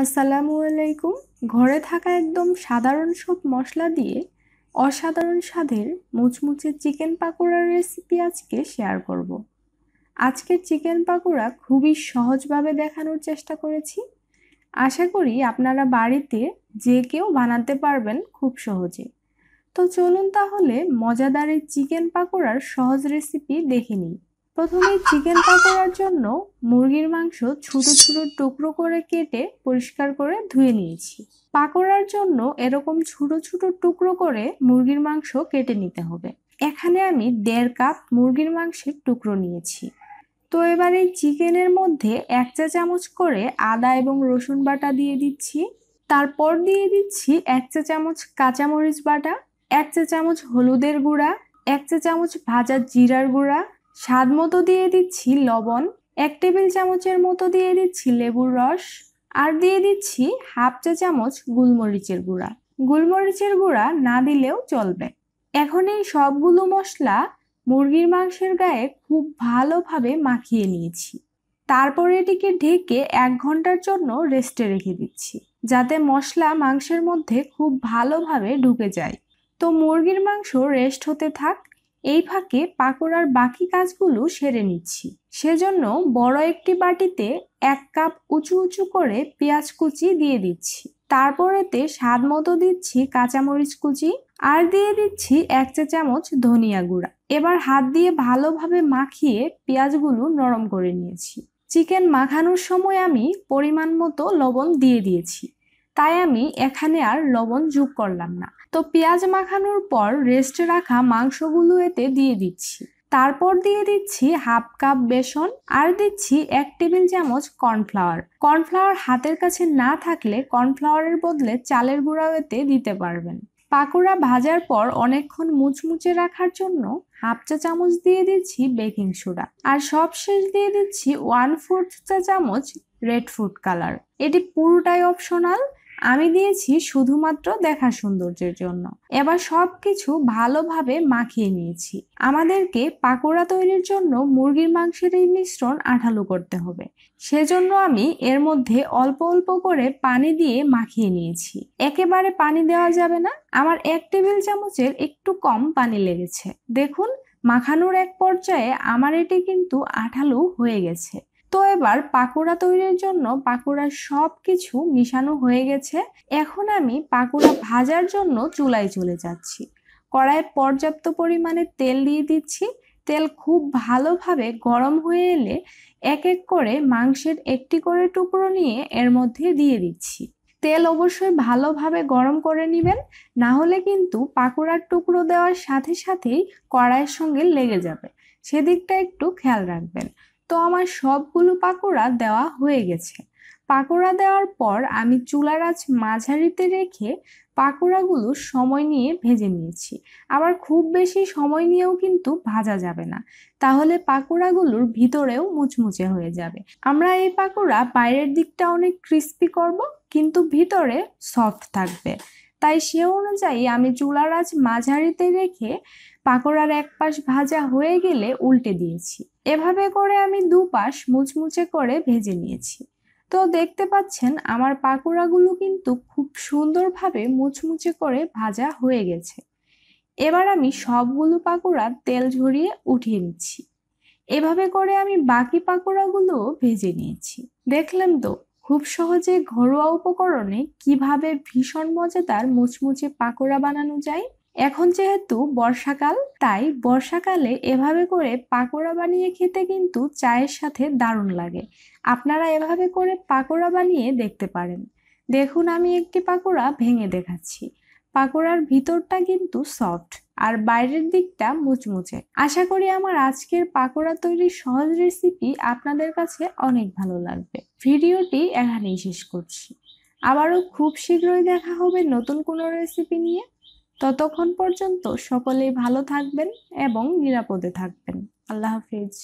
আসসালামু আলাইকুম ঘরে থাকা একদম সাধারণ সব মশলা দিয়ে অসাধারণ স্বাদের মুচমুচে চিকেন পাকোড়ার রেসিপি আজকে শেয়ার করব। আজকের চিকেন পাকোড়া খুবই সহজভাবে দেখানোর চেষ্টা করেছি আশা করি আপনারা বাড়িতে যে কেউ বানাতে পারবেন খুব সহজে তো চলুন তাহলে মজাদারের চিকেন পাকোড়ার সহজ রেসিপি দেখে নিই প্রথমে চিকেন পাকোড়ার জন্য মুরগির মাংস ছোট ছোট টুকরো করে কেটে পরিষ্কার করে ধুয়ে নিয়েছি পাকোড়ার জন্য এরকম ছোট ছোট টুকরো করে মুরগির মাংস কেটে নিতে হবে এখানে আমি দেড় কাপ মুরগির মাংসের টুকরো নিয়েছি তো এবার এই চিকেনের মধ্যে এক চা চামচ করে আদা এবং রসুন বাটা দিয়ে দিচ্ছি তারপর দিয়ে দিচ্ছি এক চা চামচ কাঁচামরিচ বাটা এক চা চামচ হলুদের গুঁড়া এক চা চামচ ভাজা জিরার গুঁড়া স্বাদ মতো দিয়ে দিচ্ছি লবণ এক টেবিল চামচের মতো দিয়ে দিচ্ছি লেবুর রস আর দিয়ে দিচ্ছি হাফ চা চামচ গুলমরিচের গুঁড়া গুলমরিচের গুঁড়া না দিলেও চলবে এখন এই সবগুলো মশলা মুরগির মাংসের গায়ে খুব ভালোভাবে মাখিয়ে নিয়েছি তারপর এটিকে ঢেকে এক ঘন্টার জন্য রেস্টে রেখে দিচ্ছি যাতে মশলা মাংসের মধ্যে খুব ভালোভাবে ঢুকে যায় তো মুরগির মাংস রেস্ট হতে থাক এই ফাঁকে পাকোড়ার বাকি কাজগুলো সেরে নিচ্ছি সেজন্য বড় একটি বাটিতে এক কাপ উঁচু উঁচু করে পেঁয়াজ কুচি দিয়ে দিচ্ছি তারপরেতে স্বাদ মতো দিচ্ছি কাঁচামরিচ কুচি আর দিয়ে দিচ্ছি এক চা চামচ ধনিয়া গুঁড়া এবার হাত দিয়ে ভালোভাবে মাখিয়ে পেঁয়াজগুলো নরম করে নিয়েছি চিকেন মাখানোর সময় আমি পরিমাণ মতো লবণ দিয়ে দিয়েছি তাই আমি এখানে আর লবণ যোগ করলাম না তো পেঁয়াজ মাখানোর পর রেস্টে রাখা মাংসগুলো এতে দিয়ে দিচ্ছি তারপর দিয়ে দিচ্ছি হাফ কাপ বেসন আর দিচ্ছি এক টেবিল চামচ কর্নফ্লাওয়ার কর্নফ্লাওয়ার হাতের কাছে না থাকলে কর্নফ্লাওয়ারের বদলে চালের গুঁড়াও এতে দিতে পারবেন পাকোড়া ভাজার পর অনেকক্ষণ মুচমুচে রাখার জন্য হাফ চা চামচ দিয়ে দিচ্ছি বেকিং সোডা আর সব শেষ দিয়ে দিচ্ছি ওয়ান ফোর্থ চা চামচ রেড ফুড কালার এটি পুরোটাই অপশনাল আমি দিয়েছি শুধুমাত্র দেখা সৌন্দর্যের জন্য এবার সব কিছু ভালোভাবে মাখিয়ে নিয়েছি আমাদেরকে পাকোড়া তৈরির জন্য মুরগির মাংসের এই মিশ্রণ আঠালো করতে হবে সেজন্য আমি এর মধ্যে অল্প অল্প করে পানি দিয়ে মাখিয়ে নিয়েছি একেবারে পানি দেওয়া যাবে না আমার এক টেবিল চামচের একটু কম পানি লেগেছে দেখুন মাখানোর এক পর্যায়ে আমার এটি কিন্তু আঠালো হয়ে গেছে তো এবার পাকোড়া তৈরির জন্য পাকোড়া সব কিছু মিশানো হয়ে গেছে এখন আমি পাকোড়া ভাজার জন্য চুলায় চলে যাচ্ছি কড়ায় পর্যাপ্ত পরিমাণে তেল দিয়ে দিচ্ছি তেল খুব ভালোভাবে গরম হয়ে এলে এক এক করে মাংসের একটি করে টুকরো নিয়ে এর মধ্যে দিয়ে দিচ্ছি তেল অবশ্যই ভালোভাবে গরম করে নেবেন না হলে কিন্তু পাকোড়ার টুকরো দেওয়ার সাথে সাথেই কড়াইয়ের সঙ্গে লেগে যাবে সেদিকটা একটু খেয়াল রাখবেন তো আমার সবগুলো পাকোড়া দেওয়া হয়ে গেছে পাকোড়া দেওয়ার পর আমি চুলার আঁচ মাঝারিতে রেখে পাকোড়াগুলো সময় নিয়ে ভেজে নিয়েছি আবার খুব বেশি সময় নিয়েও কিন্তু ভাজা যাবে না তাহলে পাকোড়াগুলোর ভিতরেও মুচমুচে হয়ে যাবে আমরা এই পাকোড়া বাইরের দিকটা অনেক ক্রিস্পি করব কিন্তু ভিতরে সফট থাকবে তাই সে অনুযায়ী আমি চুলার আঁচ মাঝারিতে রেখে পাকোড়ার এক পাশ ভাজা হয়ে গেলে উল্টে দিয়েছি এভাবে করে আমি দুপাশ মুচমুচে করে ভেজে নিয়েছি তো দেখতে পাচ্ছেন আমার পাকোড়াগুলো কিন্তু খুব সুন্দরভাবে মুচমুচে করে ভাজা হয়ে গেছে এবার আমি সবগুলো পাকোড়া তেল ঝরিয়ে উঠিয়ে নিচ্ছি এভাবে করে আমি বাকি পাকোড়াগুলো ভেজে নিয়েছি দেখলেন তো খুব সহজে ঘরোয়া উপকরণে কিভাবে ভীষণ মজাদার মুচমুচে পাকোড়া বানানো যায় এখন যেহেতু বর্ষাকাল তাই বর্ষাকালে এভাবে করে পাকোড়া বানিয়ে খেতে কিন্তু চায়ের সাথে দারুণ লাগে আপনারা এভাবে করে পাকোড়া বানিয়ে দেখতে পারেন দেখুন আমি একটি পাকোড়া ভেঙে দেখাচ্ছি পাকোড়ার ভিতরটা কিন্তু সফট আর বাইরের দিকটা মুচমুচে আশা করি আমার আজকের পাকোড়া তৈরির সহজ রেসিপি আপনাদের কাছে অনেক ভালো লাগবে ভিডিওটি এখানেই শেষ করছি আবারও খুব শীঘ্রই দেখা হবে নতুন কোনো রেসিপি নিয়ে ততক্ষণ পর্যন্ত সকলেই ভালো থাকবেন এবং নিরাপদে থাকবেন আল্লাহ হাফিজ